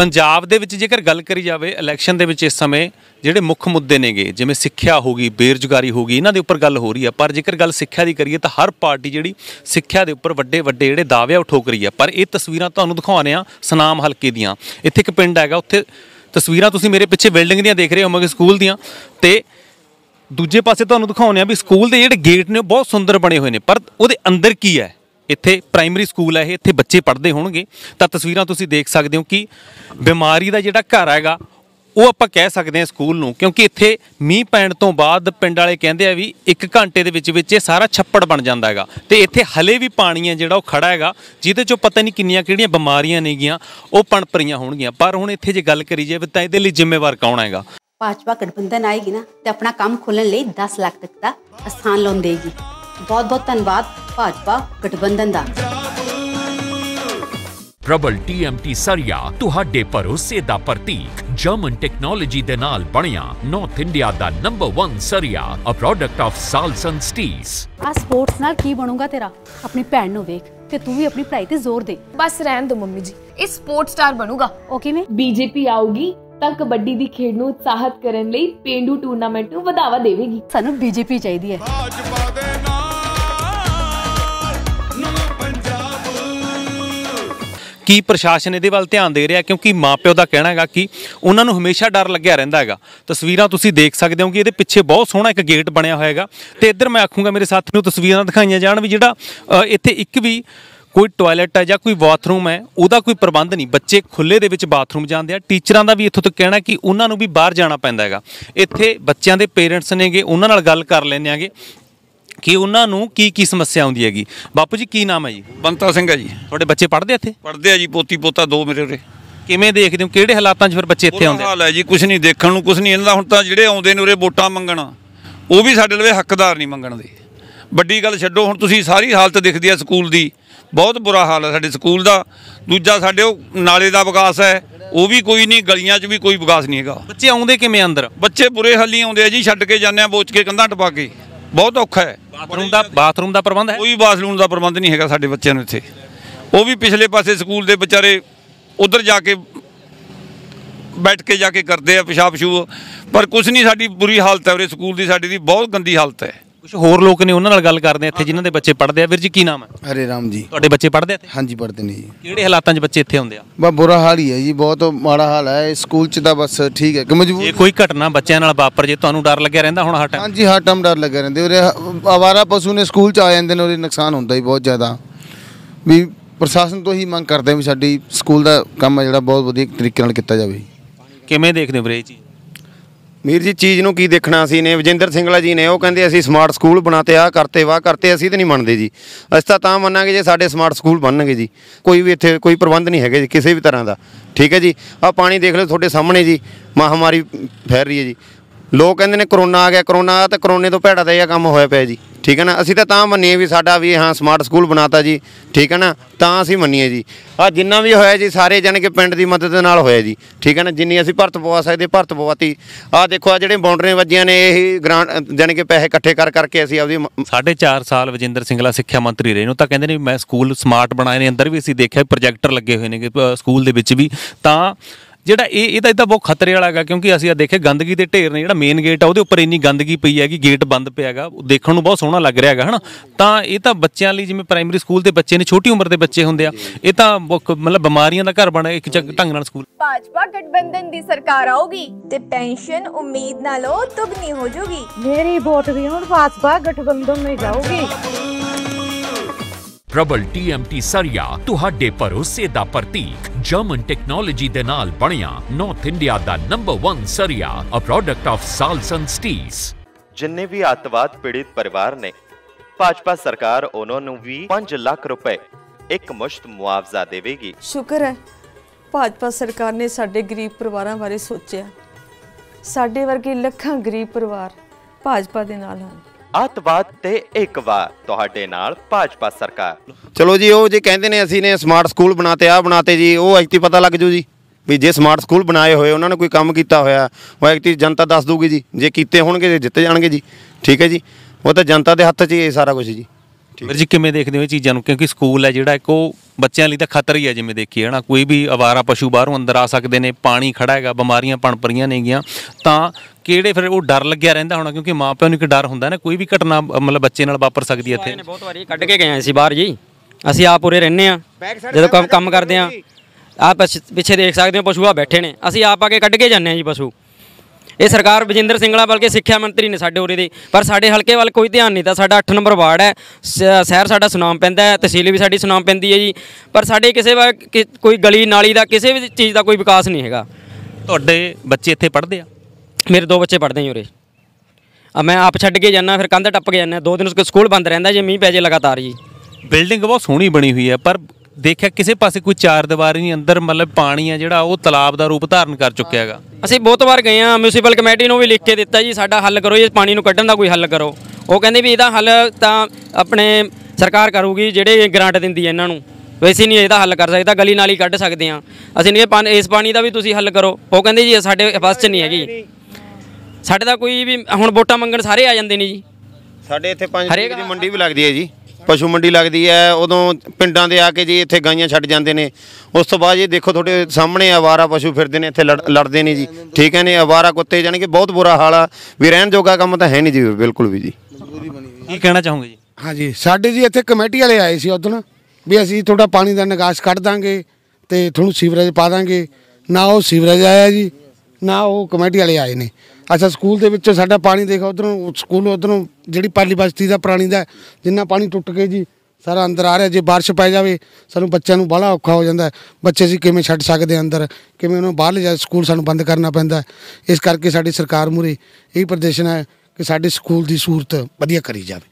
ਪੰਜਾਬ ਦੇ ਵਿੱਚ ਜੇਕਰ ਗੱਲ ਕਰੀ ਜਾਵੇ ਇਲੈਕਸ਼ਨ ਦੇ ਵਿੱਚ ਇਸ ਸਮੇਂ ਜਿਹੜੇ ਮੁੱਖ ਮੁੱਦੇ ਨੇਗੇ ਜਿਵੇਂ ਸਿੱਖਿਆ ਹੋ ਗਈ ਬੇਰੁਜ਼ਗਾਰੀ ਹੋ ਗਈ ਇਹਨਾਂ ਦੇ ਉੱਪਰ ਗੱਲ ਹੋ ਰਹੀ ਆ ਪਰ ਜੇਕਰ ਗੱਲ ਸਿੱਖਿਆ ਦੀ ਕਰੀਏ ਤਾਂ ਹਰ ਪਾਰਟੀ ਜਿਹੜੀ ਸਿੱਖਿਆ ਦੇ ਉੱਪਰ ਵੱਡੇ ਵੱਡੇ ਜਿਹੜੇ ਦਾਅਵੇ ਉਠੋਕ ਰਹੀ ਆ ਪਰ ਇਹ ਤਸਵੀਰਾਂ ਤੁਹਾਨੂੰ ਦਿਖਾਉਣੇ ਆ ਸਨਾਮ ਹਲਕੇ ਦੀਆਂ ਇੱਥੇ ਇੱਕ ਪਿੰਡ ਹੈਗਾ ਉੱਥੇ ਤਸਵੀਰਾਂ ਤੁਸੀਂ ਮੇਰੇ ਪਿੱਛੇ ਬਿਲਡਿੰਗ ਦੀਆਂ ਦੇਖ ਰਹੇ ਹੋਵੋਗੇ ਸਕੂਲ ਦੀਆਂ ਤੇ ਦੂਜੇ ਪਾਸੇ ਤੁਹਾਨੂੰ ਦਿਖਾਉਣੇ ਆ ਵੀ ਸਕੂਲ ਦੇ ਜਿਹੜੇ ਗੇਟ ਨੇ ਬਹੁਤ ਸੁੰਦਰ ਬਣੇ ਹੋਏ ਨੇ ਪਰ ਉਹਦੇ ਅੰਦਰ ਕੀ ਹੈ ਇੱਥੇ ਪ੍ਰਾਇਮਰੀ ਸਕੂਲ ਹੈ ਇਹ ਇੱਥੇ ਬੱਚੇ ਪੜ੍ਹਦੇ ਹੋਣਗੇ ਤਾਂ ਤਸਵੀਰਾਂ ਤੁਸੀਂ ਦੇਖ ਸਕਦੇ ਹੋ ਕਿ ਬਿਮਾਰੀ ਦਾ ਜਿਹੜਾ ਘਰ ਹੈਗਾ ਉਹ ਆਪਾਂ ਕਹਿ ਸਕਦੇ ਹਾਂ ਸਕੂਲ ਨੂੰ ਕਿਉਂਕਿ ਇੱਥੇ ਮੀਂਹ ਪੈਣ ਤੋਂ ਬਾਅਦ ਪਿੰਡ ਵਾਲੇ ਕਹਿੰਦੇ ਆ ਵੀ 1 ਘੰਟੇ ਦੇ ਵਿੱਚ ਵਿੱਚ ਇਹ ਸਾਰਾ ਛੱਪੜ ਬਣ ਜਾਂਦਾ ਹੈਗਾ ਤੇ ਇੱਥੇ ਹਲੇ ਵੀ ਪਾਣੀ ਹੈ ਜਿਹੜਾ ਉਹ ਖੜਾ ਹੈਗਾ ਜਿਹਦੇ ਚੋਂ ਪਤਾ ਨਹੀਂ ਕਿੰਨੀਆਂ ਕਿਹੜੀਆਂ ਬਿਮਾਰੀਆਂ ਨੇਗੀਆਂ ਉਹ ਪਣਪਰੀਆਂ ਹੋਣਗੀਆਂ ਪਰ ਹੁਣ ਇੱਥੇ ਜੇ ਗੱਲ ਕਰੀ ਜਾਵੇ ਤਾਂ ਇਹਦੇ ਲਈ ਜ਼ਿੰਮੇਵਾਰ ਕੌਣ ਹੈਗਾ ਭਾਜਪਾ ਗਠਬੰਧਨ ਆਏਗੀ ਨਾ ਤੇ ਆਪਣਾ ਕੰਮ ਖੋਲਣ ਲਈ 10 ਲੱਖ ਤੱਕ ਦਾ ਸਥਾਨ ਲੋਨ ਦੇਗੀ ਬਹੁਤ ਬਹੁਤ ਧੰਨਵਾਦ ਭਾਜਪਾ ਗਠਬੰਧਨ ਦਾ ਪ੍ਰਬਲ TMT ਸਰੀਆ ਤੁਹਾਡੇ ਭਰੋਸੇ ਦਾ ਪ੍ਰਤੀਕ ਜਰਮਨ ਟੈਕਨੋਲੋਜੀ ਦੇ ਨਾਲ ਬਣਿਆ ਨਾਰਥ ਇੰਡੀਆ ਦਾ ਨੰਬਰ 1 ਸਰੀਆ ਅ ਪ੍ਰੋਡਕਟ ਆਫ ਸਾਲਸਨ ਸਟੀਲਸ ਆ ਸਪੋਰਟਸ ਨਾਲ ਕੀ ਬਣੂਗਾ ਤੇਰਾ ਆਪਣੀ ਭੈਣ ਨੂੰ ਵੇਖ ਤੇ ਤੂੰ ਵੀ ਆਪਣੀ ਪੜ੍ਹਾਈ ਤੇ ਜ਼ੋਰ ਦੇ ਬਸ ਰਹਿਣ ਦੋ ਮੰਮੀ ਜੀ ਇਹ ਸਪੋਰਟਸ ਸਟਾਰ ਬਣੂਗਾ ਓਕੇ ਕਿਵੇਂ ਬੀਜੇਪੀ ਆਊਗੀ ਤਾਂ ਕਬੱਡੀ ਦੀ ਖੇਡ ਨੂੰ ਉਤਸ਼ਾਹਤ ਕਰਨ ਲਈ ਪੇਂਡੂ ਟੂਰਨਾਮੈਂਟ ਨੂੰ ਵਧਾਵਾ ਦੇਵੇਗੀ ਸਾਨੂੰ ਬੀਜੇਪੀ ਚਾਹੀਦੀ ਹੈ ਕੀ ਪ੍ਰਸ਼ਾਸਨ ਇਹਦੇ ਵੱਲ ਧਿਆਨ ਦੇ ਰਿਹਾ ਕਿਉਂਕਿ ਮਾਪਿਓ ਦਾ ਕਹਿਣਾ ਹੈਗਾ ਕਿ ਉਹਨਾਂ ਨੂੰ ਹਮੇਸ਼ਾ ਡਰ ਲੱਗਿਆ ਰਹਿੰਦਾ ਹੈਗਾ ਤਸਵੀਰਾਂ ਤੁਸੀਂ ਦੇਖ ਸਕਦੇ ਹੋ ਕਿ ਇਹਦੇ ਪਿੱਛੇ ਬਹੁਤ ਸੋਹਣਾ ਇੱਕ ਗੇਟ ਬਣਿਆ ਹੋਇਆ ਹੈਗਾ ਤੇ ਇੱਧਰ ਮੈਂ ਆਖੂੰਗਾ ਮੇਰੇ ਸਾਥੀ ਨੂੰ ਤਸਵੀਰਾਂ ਦਿਖਾਈਆਂ ਜਾਣ ਵੀ ਜਿਹੜਾ ਇੱਥੇ ਇੱਕ ਵੀ ਕੋਈ ਟਾਇਲਟ ਹੈ ਜਾਂ ਕੋਈ ਬਾਥਰੂਮ ਹੈ ਉਹਦਾ ਕੋਈ ਪ੍ਰਬੰਧ ਨਹੀਂ ਬੱਚੇ ਖੁੱਲੇ ਦੇ ਵਿੱਚ ਬਾਥਰੂਮ ਜਾਂਦੇ ਆ ਟੀਚਰਾਂ ਦਾ ਵੀ ਇੱਥੋਂ ਤੱਕ ਕਹਿਣਾ ਕਿ ਉਹਨਾਂ ਨੂੰ ਵੀ ਬਾਹਰ ਜਾਣਾ ਪੈਂਦਾ ਹੈਗਾ ਇੱਥੇ ਬੱਚਿਆਂ ਦੇ ਪੇਰੈਂਟਸ ਨੇਗੇ ਉਹਨਾਂ ਨਾਲ ਗੱਲ ਕਰ ਲੈਂਦੇ ਆਗੇ ਕਿ ਉਹਨਾਂ ਨੂੰ ਕੀ ਕੀ ਸਮੱਸਿਆ ਆਉਂਦੀ ਹੈਗੀ ਬਾਪੂ ਜੀ ਕੀ ਨਾਮ ਹੈ ਜੀ ਬੰਤਾ ਸਿੰਘ ਹੈ ਜੀ ਤੁਹਾਡੇ ਬੱਚੇ ਪੜ੍ਹਦੇ ਇੱਥੇ ਪੜ੍ਹਦੇ ਆ ਜੀ ਪੋਤੀ ਪੋਤਾ ਦੋ ਮੇਰੇ ਉਰੇ ਕਿਵੇਂ ਦੇਖਦੇ ਹੋ ਕਿਹੜੇ ਹਾਲਾਤਾਂ 'ਚ ਫਿਰ ਬੱਚੇ ਇੱਥੇ ਆਉਂਦੇ ਹਾਲ ਹੈ ਜੀ ਕੁਝ ਨਹੀਂ ਦੇਖਣ ਨੂੰ ਕੁਝ ਨਹੀਂ ਇਹਨਾਂ ਦਾ ਹੁਣ ਤਾਂ ਜਿਹੜੇ ਆਉਂਦੇ ਨੇ ਉਰੇ ਵੋਟਾਂ ਮੰਗਣ ਉਹ ਵੀ ਸਾਡੇ ਲਵੇ ਹੱਕਦਾਰ ਨਹੀਂ ਮੰਗਣ ਦੇ ਵੱਡੀ ਗੱਲ ਛੱਡੋ ਹੁਣ ਤੁਸੀਂ ਸਾਰੀ ਹਾਲਤ ਦਿਖਦੀ ਆ ਸਕੂਲ ਦੀ ਬਹੁਤ ਬੁਰਾ ਹਾਲ ਹੈ ਸਾਡੇ ਸਕੂਲ ਦਾ ਦੂਜਾ ਸਾਡੇ ਉਹ ਨਾਲੇ ਦਾ ਵਿਕਾਸ ਹੈ ਉਹ ਵੀ ਕੋਈ ਨਹੀਂ ਗਲੀਆਂ 'ਚ ਵੀ ਕੋਈ ਵਿਕਾਸ ਨਹੀਂ ਹੈਗਾ ਬੱਚੇ ਆਉਂਦੇ ਕਿਵੇਂ ਅੰਦਰ ਬੱਚੇ ਬੁਰੇ ਹਾਲੀ ਆਉਂਦੇ ਆ ਜੀ ਛੱਡ ਕੇ ਜਾਂਦੇ ਆ ਬੋਚ ਕੇ ਕੰਧਾਂ ਟਪਾ ਕੇ ਬਹੁਤ ਔਖਾ ਹੈ ਬਾਥਰੂਮ ਦਾ ਬਾਥਰੂਮ ਦਾ ਪ੍ਰਬੰਧ ਹੈ ਕੋਈ ਬਾਥਰੂਮ ਦਾ ਪ੍ਰਬੰਧ ਨਹੀਂ ਹੈਗਾ ਸਾਡੇ ਬੱਚਿਆਂ ਨੂੰ ਇੱਥੇ ਉਹ ਵੀ ਪਿਛਲੇ ਪਾਸੇ ਸਕੂਲ ਦੇ ਵਿਚਾਰੇ ਉਧਰ ਜਾ ਕੇ ਬੈਠ ਕੇ ਜਾ ਕੇ ਕਰਦੇ ਆ ਪਿਸ਼ਾਬ ਸ਼ੂ ਪਰ ਕੁਝ ਨਹੀਂ ਸਾਡੀ ਬੁਰੀ ਹਾਲਤ ਹੈ ਉਹਰੇ ਸਕੂਲ ਦੀ ਸਾਡੀ ਦੀ ਬਹੁਤ ਗੰਦੀ ਹਾਲਤ ਹੈ ਕੁਝ ਹੋਰ ਲੋਕ ਨੇ ਉਹਨਾਂ ਨਾਲ ਗੱਲ ਕਰਦੇ ਆ ਇੱਥੇ ਜਿਨ੍ਹਾਂ ਦੇ ਬੱਚੇ ਪੜ੍ਹਦੇ ਆ ਵੀਰ ਜੀ ਕੀ ਨਾਮ ਹੈ ਹਰੇ ਰਾਮ ਜੀ ਤੁਹਾਡੇ ਬੱਚੇ ਪੜ੍ਹਦੇ ਆ ਇੱਥੇ ਹਾਂਜੀ ਪੜ੍ਹਦੇ ਨੇ ਜੀ ਕਿਹੜੇ ਹਾਲਾਤਾਂ 'ਚ ਬੱਚੇ ਇੱਥੇ ਆਉਂਦੇ ਆ ਬਾ ਬੁਰਾ ਹਾਲ ਹੀ ਹੈ ਜੀ ਬਹੁਤ ਮਾੜਾ ਹਾਲ ਹੈ ਸਕੂਲ 'ਚ ਤਾਂ ਬਸ ਠੀਕ ਹੈ ਕਿ ਮਜਬੂਰ ਮਜਬੂਰ ਕੋਈ ਘਟਨਾ ਬੱਚਿਆਂ ਨਾਲ ਵਾਪਰ ਜੇ ਤੁਹਾਨੂੰ ਡਰ ਲੱਗਿਆ ਰਹਿੰਦਾ ਹੁਣ ਹਟ ਹਾਂਜੀ ਹਰ ਟਾਈਮ ਡਰ ਲੱਗਿਆ ਰਹਿੰਦੇ ਉਹ ਆਵਾਰਾ ਪਸ਼ੂ ਨੇ ਸਕੂਲ 'ਚ ਆ ਜਾਂਦੇ ਨੇ ਉਹਦੇ ਨੁਕਸਾਨ ਹੁੰਦਾ ਹੀ ਬਹੁਤ ਜ਼ਿਆਦਾ ਵੀ ਪ੍ਰਸ਼ਾਸਨ ਤੋਂ ਹੀ ਮੰਗ ਕਰਦੇ ਆ ਵੀ ਸਾਡੀ ਸਕੂਲ ਦਾ ਕੰਮ ਹੈ ਜਿਹੜਾ ਬਹੁਤ ਵਧੀਆ ਤਰੀਕੇ ਨਾਲ ਕੀਤਾ ਜਾਵੇ ਕਿਵੇਂ ਦੇਖਦੇ ਹੋ ਵੀਰੇ ਜੀ ਮੀਰ ਜੀ ਚੀਜ਼ ਨੂੰ ਕੀ ਦੇਖਣਾ ਸੀ ਨੇ ਵਿਜੇਂਦਰ ਸਿੰਘਲਾ ਜੀ ਨੇ ਉਹ ਕਹਿੰਦੇ ਅਸੀਂ ਸਮਾਰਟ ਸਕੂਲ ਬਣਾਤੇ ਆ ਕਰਤੇ ਵਾ ਕਰਤੇ ਅਸੀਂ ਤੇ ਨਹੀਂ ਮੰਨਦੇ ਜੀ ਅਸੀਂ ਤਾਂ ਤਾਂ ਮੰਨਾਂਗੇ ਜੇ ਸਾਡੇ ਸਮਾਰਟ ਸਕੂਲ ਬਣਨਗੇ ਜੀ ਕੋਈ ਵੀ ਇੱਥੇ ਕੋਈ ਪ੍ਰਬੰਧ ਨਹੀਂ ਹੈਗੇ ਜੀ ਕਿਸੇ ਵੀ ਤਰ੍ਹਾਂ ਦਾ ਠੀਕ ਹੈ ਜੀ ਆ ਪਾਣੀ ਦੇਖ ਲਓ ਤੁਹਾਡੇ ਸਾਹਮਣੇ ਜੀ ਮਹਾਮਾਰੀ ਫੈਲ ਰਹੀ ਹੈ ਜੀ ਲੋਕ ਕਹਿੰਦੇ ਨੇ ਕਰੋਨਾ ਆ ਗਿਆ ਕਰੋਨਾ ਆ ਤਾਂ ਕਰੋਨੇ ਤੋਂ ਭੈੜਾ ਤਾਂ ਇਹ ਕੰਮ ਹੋਇਆ ਪਿਆ ਜੀ ਠੀਕ ਹੈ ਨਾ ਅਸੀਂ ਤਾਂ ਤਾਂ ਮੰਨੀਏ ਵੀ ਸਾਡਾ ਵੀ ਹਾਂ ਸਮਾਰਟ ਸਕੂਲ ਬਣਾਤਾ ਜੀ ਠੀਕ ਹੈ ਨਾ ਤਾਂ ਅਸੀਂ ਮੰਨੀਏ ਜੀ ਆ ਜਿੰਨਾ ਵੀ ਹੋਇਆ ਜੀ ਸਾਰੇ ਜਾਨ ਕੇ ਪਿੰਡ ਦੀ ਮਦਦ ਨਾਲ ਹੋਇਆ ਜੀ ਠੀਕ ਹੈ ਨਾ ਜਿੰਨੀ ਅਸੀਂ ਭਰਤ ਪਵਾ ਸਕਦੇ ਭਰਤ ਪਵਾਤੀ ਆ ਦੇਖੋ ਆ ਜਿਹੜੇ ਬਾਉਂਡਰੀ ਵੱਜੀਆਂ ਨੇ ਇਹ ਗ੍ਰਾਂਟ ਜਾਨ ਕੇ ਪੈਸੇ ਇਕੱਠੇ ਕਰ ਕਰਕੇ ਅਸੀਂ ਆਪਦੀ 4.5 ਸਾਲ ਵਜਿੰਦਰ ਸਿੰਘਲਾ ਸਿੱਖਿਆ ਮੰਤਰੀ ਰਹੇ ਨੂੰ ਤਾਂ ਕਹਿੰਦੇ ਨੇ ਮੈਂ ਸਕੂਲ ਸਮਾਰਟ ਬਣਾਏ ਨੇ ਅੰਦਰ ਵੀ ਅਸੀਂ ਦੇਖਿਆ ਪ੍ਰੋਜੈਕਟਰ ਲੱਗੇ ਹੋਏ ਨੇ ਸਕੂਲ ਦੇ ਵਿੱਚ ਵੀ ਤਾਂ ਜਿਹੜਾ ਇਹ ਇਹਦਾ ਇਹਦਾ ਬਹੁਤ ਖਤਰੇ ਵਾਲਾ ਹੈਗਾ ਕਿਉਂਕਿ ਅਸੀਂ ਆ ਦੇਖੇ ਗੰਦਗੀ ਦੇ ਢੇਰ ਨੇ ਜਿਹੜਾ ਮੇਨ ਗੇਟ ਆ ਉਹਦੇ ਉੱਪਰ ਇੰਨੀ ਗੰਦਗੀ ਪਈ ਹੈਗੀ ਗੇਟ ਬੰਦ ਪਿਆ ਹੈਗਾ ਦੇਖਣ ਨੂੰ ਬਹੁਤ ਸੋਹਣਾ ਲੱਗ ਰਿਹਾ ਹੈਗਾ ਹਨਾ ਤਾਂ ਇਹ ਤਾਂ ਬੱਚਿਆਂ ਲਈ ਜਿਵੇਂ ਪ੍ਰਾਇਮਰੀ ਸਕੂਲ ਦੇ ਬੱਚੇ ਨੇ ਛੋਟੀ ਉਮਰ ਦੇ ਬੱਚੇ ਹੁੰਦੇ ਆ ਇਹ ਤਾਂ ਮਤਲਬ ਬਿਮਾਰੀਆਂ ਦਾ ਘਰ ਬਣਾ ਇੱਕ ਢੰਗ ਨਾਲ ਸਕੂਲ ਭਾਜਪਾ ਗਠਬੰਧਨ ਦੀ ਸਰਕਾਰ ਆਉਗੀ ਤੇ ਪੈਨਸ਼ਨ ਉਮੀਦ ਨਾਲੋਂ ਦੁੱਗਣੀ ਹੋ ਜਾਊਗੀ ਮੇਰੀ ਵੋਟ ਵੀ ਹੁਣ ਭਾਜਪਾ ਗਠਬੰਧਨ ਨੂੰ ਜਾਊਗੀ ਪ੍ਰਬਲ ਟੀਐਮਟੀ ਸਰੀਆ ਤੁਹਾਡੇ ਭਰੋਸੇ ਦਾ ਪ੍ਰਤੀਕ ਜਰਮਨ ਟੈਕਨੋਲੋਜੀ ਦੇ ਨਾਲ ਬਣਿਆ ਨਾਰਥ ਇੰਡੀਆ ਦਾ ਨੰਬਰ 1 ਸਰੀਆ ਅ ਪ੍ਰੋਡਕਟ ਆਫ ਸਾਲਸਨ ਸਟੀਲਸ ਜਿੰਨੇ ਵੀ ਆਤਵਾਦ ਪੀੜਿਤ ਪਰਿਵਾਰ ਨੇ ਭਾਜਪਾ ਸਰਕਾਰ ਉਹਨਾਂ ਨੂੰ ਵੀ 5 ਲੱਖ ਰੁਪਏ ਇੱਕ ਮੁਸ਼ਤ ਮੁਆਵਜ਼ਾ ਦੇਵੇਗੀ ਸ਼ੁਕਰ ਹੈ ਭਾਜਪਾ ਸਰਕਾਰ ਨੇ ਸਾਡੇ ਗਰੀਬ ਪਰਿਵਾਰਾਂ ਬਾਰੇ ਸੋਚਿਆ ਸਾਡੇ ਵਰਗੇ ਲੱਖਾਂ ਗਰੀਬ ਪਰਿਵਾਰ ਭਾਜਪਾ ਦੇ ਨਾਲ ਹਨ ਅਤਵਾਦ ਤੇ ਇੱਕ ਵਾਰ ਤੁਹਾਡੇ ਨਾਲ ਭਾਜਪਾ ਸਰਕਾਰ ਚਲੋ ਜੀ ਉਹ ਜੇ ਕਹਿੰਦੇ ਨੇ ਅਸੀਂ ਨੇ ਸਮਾਰਟ ਸਕੂਲ ਬਣਾਤੇ ਆ ਬਣਾਤੇ ਜੀ ਉਹ ਐਕਤੀ ਪਤਾ ਲੱਗ ਜੂ ਜੀ ਵੀ ਜੇ ਸਮਾਰਟ ਸਕੂਲ ਬਣਾਏ ਹੋਏ ਉਹਨਾਂ ਨੇ ਕੋਈ ਕੰਮ ਕੀਤਾ ਹੋਇਆ ਉਹ ਐਕਤੀ ਜਨਤਾ ਦੱਸ ਦੂਗੀ ਜੀ ਜੇ ਕੀਤੇ ਹੋਣਗੇ ਤੇ ਦਿੱਤੇ ਜਾਣਗੇ ਜੀ ਠੀਕ ਹੈ ਜੀ ਉਹ ਤਾਂ ਜਨਤਾ ਦੇ ਹੱਥ 'ਚ ਹੀ ਇਹ ਸਾਰਾ ਕੁਝ ਜੀ ਵੀਰ ਜੀ ਕਿਵੇਂ ਦੇਖਦੇ ਹੋ ਇਹ ਚੀਜ਼ਾਂ ਨੂੰ ਕਿਉਂਕਿ ਸਕੂਲ ਹੈ ਜਿਹੜਾ ਇੱਕ ਉਹ ਬੱਚਿਆਂ ਲਈ ਤਾਂ ਖਤਰ ਹੀ ਹੈ ਜਿਵੇਂ ਦੇਖੀਏ ਹਨਾ ਕੋਈ ਵੀ ਆਵਾਰਾ ਪਸ਼ੂ ਬਾਹਰੋਂ ਅੰਦਰ ਆ ਸਕਦੇ ਨੇ ਪਾਣੀ ਖੜਾ ਹੈਗਾ ਬਿਮਾਰੀਆਂ ਪਣਪਰੀਆਂ ਰਹੀਆਂ ਨੇਗੀਆਂ ਤਾਂ ਕਿਹੜੇ ਫਿਰ ਉਹ ਡਰ ਲੱਗਿਆ ਰਹਿੰਦਾ ਹੋਣਾ ਕਿਉਂਕਿ ਮਾਪਿਆਂ ਨੂੰ ਇੱਕ ਡਰ ਹੁੰਦਾ ਨਾ ਕੋਈ ਵੀ ਘਟਨਾ ਮਤਲਬ ਬੱਚੇ ਨਾਲ ਵਾਪਰ ਸਕਦੀ ਹੈ ਇੱਥੇ ਬਹੁਤ ਵਾਰੀ ਕੱਢ ਕੇ ਗਏ ਸੀ ਬਾਹਰ ਜੀ ਅਸੀਂ ਆਪ ਉਰੇ ਰਹਿੰਦੇ ਆ ਜਦੋਂ ਕੰਮ ਕਰਦੇ ਆ ਆ ਪਿੱਛੇ ਦੇਖ ਸਕਦੇ ਹੋ ਪਸ਼ੂ ਆ ਬੈਠੇ ਨੇ ਅਸੀਂ ਆਪ ਆ ਕੇ ਕੱਢ ਕੇ ਜਾਂਦੇ ਆ ਜੀ ਪਸ਼ੂ ਇਹ ਸਰਕਾਰ ਬਜਿੰਦਰ ਸਿੰਘਲਾ ਬਲਕਿ ਸਿੱਖਿਆ ਮੰਤਰੀ ਨੇ ਸਾਡੇ ਉਰੇ ਦੇ ਪਰ ਸਾਡੇ ਹਲਕੇ ਵੱਲ ਕੋਈ ਧਿਆਨ ਨਹੀਂ ਤਾਂ ਸਾਡਾ 8 ਨੰਬਰ ਵਾਰਡ ਹੈ ਸ਼ਹਿਰ ਸਾਡਾ ਸੁਨਾਮ ਪੈਂਦਾ ਹੈ ਤਹਿਸੀਲ ਵੀ ਸਾਡੀ ਸੁਨਾਮ ਪੈਂਦੀ ਹੈ ਜੀ ਪਰ ਸਾਡੇ ਕਿਸੇ ਵਾਰ ਕੋਈ ਗਲੀ ਨਾਲੀ ਦਾ ਕਿਸੇ ਵੀ ਚੀਜ਼ ਦਾ ਕੋਈ ਵਿਕਾਸ ਨਹੀਂ ਹੈਗਾ ਤੁਹਾਡੇ ਬੱਚੇ ਇੱਥੇ ਪੜ੍ਹਦੇ ਆ ਮੇਰੇ ਦੋ ਬੱਚੇ ਪੜ੍ਹਦੇ ਆ ਉਰੇ ਆ ਮੈਂ ਆਪ ਛੱਡ ਕੇ ਜਾਣਾ ਫਿਰ ਕੰਧ ਟੱਪ ਕੇ ਜਾਣਾ ਦੋ ਦਿਨ ਸਕੂਲ ਬੰਦ ਰਹਿੰਦਾ ਜੇ ਮੀਂਹ ਪੈ ਜੇ ਲਗਾਤਾਰ ਜੀ ਬਿਲਡਿੰਗ ਬਹੁਤ ਸੋਹਣੀ ਬਣੀ ਹੋਈ ਹੈ ਪਰ ਦੇਖਿਆ ਕਿਸੇ ਪਾਸੇ ਕੋਈ ਚਾਰ ਦੀਵਾਰੀ ਨਹੀਂ ਅੰਦਰ ਮਤਲਬ ਪਾਣੀ ਆ ਜਿਹੜਾ ਉਹ ਤਲਾਬ ਦਾ ਰੂਪ ਧਾਰਨ ਕਰ ਚੁੱਕਿਆ ਹੈਗਾ ਅਸੀਂ ਬਹੁਤ ਵਾਰ ਗਏ ਆ ਮਿਊਨਿਸਪਲ ਕਮੇਟੀ ਨੂੰ ਵੀ ਲਿਖ ਕੇ ਦਿੱਤਾ ਜੀ ਸਾਡਾ ਹੱਲ ਕਰੋ ਇਹ ਪਾਣੀ ਨੂੰ ਕੱਢਣ ਦਾ ਕੋਈ ਹੱਲ ਕਰੋ ਉਹ ਕਹਿੰਦੇ ਵੀ ਇਹਦਾ ਹੱਲ ਤਾਂ ਆਪਣੇ ਸਰਕਾਰ ਕਰੂਗੀ ਜਿਹੜੇ ਗ੍ਰਾਂਟ ਦਿੰਦੀ ਹੈ ਇਹਨਾਂ ਨੂੰ ਵੈਸੇ ਨਹੀਂ ਇਹਦਾ ਹੱਲ ਕਰ ਸਕਦਾ ਗਲੀ ਨਾਲੀ ਕੱਢ ਸਕਦੇ ਆ ਅਸੀਂ ਨਹੀਂ ਇਸ ਪਾਣੀ ਦਾ ਵੀ ਤੁਸੀਂ ਹੱਲ ਕਰੋ ਉਹ ਕਹਿੰਦੇ ਜੀ ਸਾਡੇ ਬਸ 'ਚ ਨਹੀਂ ਹੈਗੀ ਸਾਡੇ ਦਾ ਕੋਈ ਵੀ ਹੁਣ ਵੋਟਾਂ ਮੰਗਣ ਸਾਰੇ ਆ ਜਾਂਦੇ ਨੇ ਜੀ ਸਾਡੇ ਇੱਥੇ ਪੰਜ ਦੀ ਮੰਡੀ ਵੀ ਲੱਗਦੀ ਹੈ ਜੀ ਪਸ਼ੂ ਮੰਡੀ ਲੱਗਦੀ ਹੈ ਉਦੋਂ ਪਿੰਡਾਂ ਦੇ ਆ ਕੇ ਜੀ ਇੱਥੇ ਗਾਈਆਂ ਛੱਡ ਜਾਂਦੇ ਨੇ ਉਸ ਤੋਂ ਬਾਅਦ ਇਹ ਦੇਖੋ ਤੁਹਾਡੇ ਸਾਹਮਣੇ ਆਵਾਰਾ ਪਸ਼ੂ ਫਿਰਦੇ ਨੇ ਇੱਥੇ ਲੜਦੇ ਨੇ ਜੀ ਠੀਕ ਹੈ ਨੇ ਆਵਾਰਾ ਕੁੱਤੇ ਜਾਨੀ ਕਿ ਬਹੁਤ ਬੁਰਾ ਹਾਲ ਆ ਵੀ ਰਹਿਣ ਜੋਗਾ ਕੰਮ ਤਾਂ ਹੈ ਨਹੀਂ ਜੀ ਬਿਲਕੁਲ ਵੀ ਜੀ ਕੀ ਕਹਿਣਾ ਚਾਹੋਗੇ ਜੀ ਹਾਂਜੀ ਸਾਡੇ ਜੀ ਇੱਥੇ ਕਮੇਟੀ ਵਾਲੇ ਆਏ ਸੀ ਉਦੋਂ ਵੀ ਅਸੀਂ ਤੁਹਾਡਾ ਪਾਣੀ ਦਾ ਨਿਕਾਸ ਕੱਢ ਦਾਂਗੇ ਤੇ ਤੁਹਾਨੂੰ ਸੀਵਰੇਜ ਪਾ ਦਾਂਗੇ ਨਾ ਉਹ ਸੀਵਰੇਜ ਆਇਆ ਜੀ ਨਾ ਉਹ ਕਮੇਟੀ ਵਾਲੇ ਆਏ ਨੇ ਅੱਛਾ ਸਕੂਲ ਦੇ ਵਿੱਚ ਸਾਡਾ ਪਾਣੀ ਦੇਖੋ ਉਧਰੋਂ ਸਕੂਲ ਉਧਰੋਂ ਜਿਹੜੀ ਪਾਲੀ ਬਸਤੀ ਦਾ ਪ੍ਰਾਣੀ ਦਾ ਜਿੰਨਾ ਪਾਣੀ ਟੁੱਟ ਕੇ ਜੀ ਸਾਰਾ ਅੰਦਰ ਆ ਰਿਹਾ ਜੇ بارش ਪੈ ਜਾਵੇ ਸਾਨੂੰ ਬੱਚਿਆਂ ਨੂੰ ਬਾਲਾ ਔਖਾ ਹੋ ਜਾਂਦਾ ਬੱਚੇ ਸੀ ਕਿਵੇਂ ਛੱਡ ਸਕਦੇ ਅੰਦਰ ਕਿਵੇਂ ਉਹਨਾਂ ਬਾਹਰ ਲਿਜਾ ਸਕੂਲ ਸਾਨੂੰ ਬੰਦ ਕਰਨਾ ਪੈਂਦਾ ਇਸ ਕਰਕੇ ਸਾਡੀ ਸਰਕਾਰ ਮੂਰੇ ਇਹ ਪ੍ਰਦੇਸ਼ਨ ਹੈ ਕਿ ਸਾਡੇ ਸਕੂਲ ਦੀ ਸੂਰਤ ਵਧੀਆ ਕਰੀ ਜਾਵੇ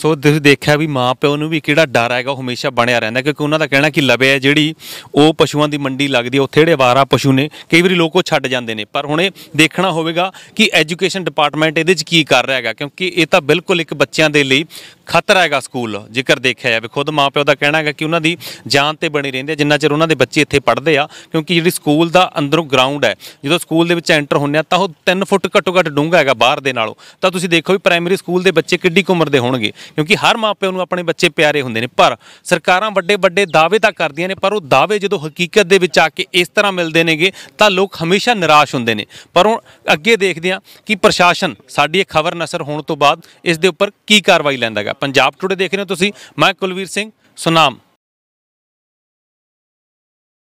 ਸੋ ਤੁਸੀਂ ਦੇਖਿਆ ਵੀ ਮਾਂ ਪਿਓ ਨੂੰ ਵੀ ਕਿਹੜਾ ਡਰ ਹੈਗਾ ਉਹ ਹਮੇਸ਼ਾ ਬਣਿਆ ਰਹਿੰਦਾ ਕਿਉਂਕਿ ਉਹਨਾਂ ਦਾ ਕਹਿਣਾ ਕਿ ਲਵੇ ਹੈ ਜਿਹੜੀ ਉਹ ਪਸ਼ੂਆਂ ਦੀ ਮੰਡੀ ਲੱਗਦੀ ਉੱਥੇ ਜਿਹੜੇ ਵਾਰਾ ਪਸ਼ੂ ਨੇ ਕਈ ਵਾਰੀ ਲੋਕ ਉਹ ਛੱਡ ਜਾਂਦੇ ਨੇ ਪਰ ਹੁਣ ਇਹ ਦੇਖਣਾ ਹੋਵੇਗਾ ਕਿ ਐਜੂਕੇਸ਼ਨ ਡਿਪਾਰਟਮੈਂਟ ਇਹਦੇ ਵਿੱਚ ਕੀ ਕਰ ਰਿਹਾ ਹੈਗਾ ਕਿਉਂਕਿ ਇਹ ਤਾਂ ਬਿਲਕੁਲ ਇੱਕ ਬੱਚਿਆਂ ਦੇ ਲਈ ਖਤਰਾ ਹੈਗਾ ਸਕੂਲ ਜੇਕਰ ਦੇਖਿਆ ਜਾਵੇ ਖੁਦ ਮਾਂ ਪਿਓ ਦਾ ਕਹਿਣਾ ਹੈਗਾ ਕਿ ਉਹਨਾਂ ਦੀ ਜਾਨ ਤੇ ਬਣੀ ਰਹਿੰਦੀ ਹੈ ਜਿੰਨਾ ਚਿਰ ਉਹਨਾਂ ਦੇ ਬੱਚੇ ਇੱਥੇ ਪੜ੍ਹਦੇ ਆ ਕਿਉਂਕਿ ਜਿਹੜੀ ਸਕੂਲ ਦਾ ਅੰਦਰੋਂ ਗਰਾਊਂਡ ਹੈ ਜਦੋਂ ਸਕੂਲ ਦੇ ਵਿੱਚ ਐਂਟਰ ਹੁੰਨੇ ਆ ਤਾਂ ਉਹ 3 ਫੁੱਟ ਘੱਟੋ ਘੱਟ ਡੂੰਘਾ ਹੈਗਾ ਬਾਹਰ ਦੇ ਨਾਲੋਂ ਤਾਂ ਤੁਸੀਂ ਦੇਖੋ ਵੀ ਪ੍ਰਾਇਮਰੀ ਸਕੂਲ ਦੇ ਬੱਚੇ ਕਿੱਡੀ ਉਮਰ ਦੇ ਹੋਣਗੇ ਕਿਉਂਕਿ ਹਰ ਮਾਪਿਆਂ ਨੂੰ ਆਪਣੇ ਬੱਚੇ ਪਿਆਰੇ ਹੁੰਦੇ ਨੇ ਪਰ ਸਰਕਾਰਾਂ ਵੱਡੇ ਵੱਡੇ ਦਾਅਵੇ ਤਾਂ ਕਰਦੀਆਂ ਨੇ ਪਰ ਉਹ ਦਾਅਵੇ ਜਦੋਂ ਹਕੀਕਤ ਦੇ ਵਿੱਚ ਆ ਕੇ ਇਸ ਤਰ੍ਹਾਂ ਮਿਲਦੇ ਨੇਗੇ ਤਾਂ ਲੋਕ ਹਮੇਸ਼ਾ ਨਿਰਾਸ਼ ਹੁੰਦੇ ਨੇ ਪਰ ਹੁਣ ਅੱਗੇ ਦੇਖਦੇ ਆ ਕਿ ਪ੍ਰਸ਼ਾਸਨ ਸਾਡੀ ਇਹ ਖਬਰ ਨਸਰ ਹੋਣ ਤੋਂ ਬਾਅਦ ਇਸ ਦੇ ਉੱਪਰ ਕੀ ਕਾਰਵਾਈ ਲੈਂਦਾਗਾ ਪੰਜਾਬ ਟੁਡੇ ਦੇਖ ਰਹੇ ਹੋ ਤੁਸੀਂ ਮੈਂ ਕੁਲਵੀਰ ਸਿੰਘ ਸੁਨਾਮ